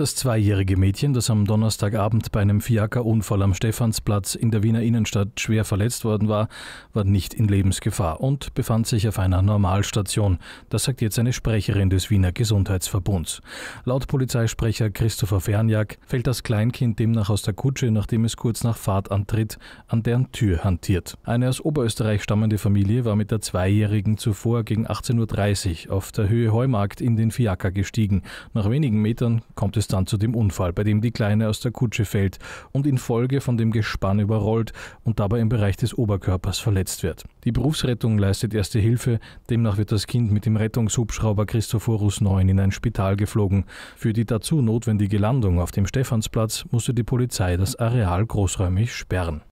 Das zweijährige Mädchen, das am Donnerstagabend bei einem Fiakerunfall am Stephansplatz in der Wiener Innenstadt schwer verletzt worden war, war nicht in Lebensgefahr und befand sich auf einer Normalstation. Das sagt jetzt eine Sprecherin des Wiener Gesundheitsverbunds. Laut Polizeisprecher Christopher Fernjak fällt das Kleinkind demnach aus der Kutsche, nachdem es kurz nach Fahrtantritt an deren Tür hantiert. Eine aus Oberösterreich stammende Familie war mit der Zweijährigen zuvor gegen 18.30 Uhr auf der Höhe Heumarkt in den Fiaker gestiegen. Nach wenigen Metern kommt es dann zu dem Unfall, bei dem die Kleine aus der Kutsche fällt und infolge von dem Gespann überrollt und dabei im Bereich des Oberkörpers verletzt wird. Die Berufsrettung leistet erste Hilfe, demnach wird das Kind mit dem Rettungshubschrauber Christophorus 9 in ein Spital geflogen. Für die dazu notwendige Landung auf dem Stephansplatz musste die Polizei das Areal großräumig sperren.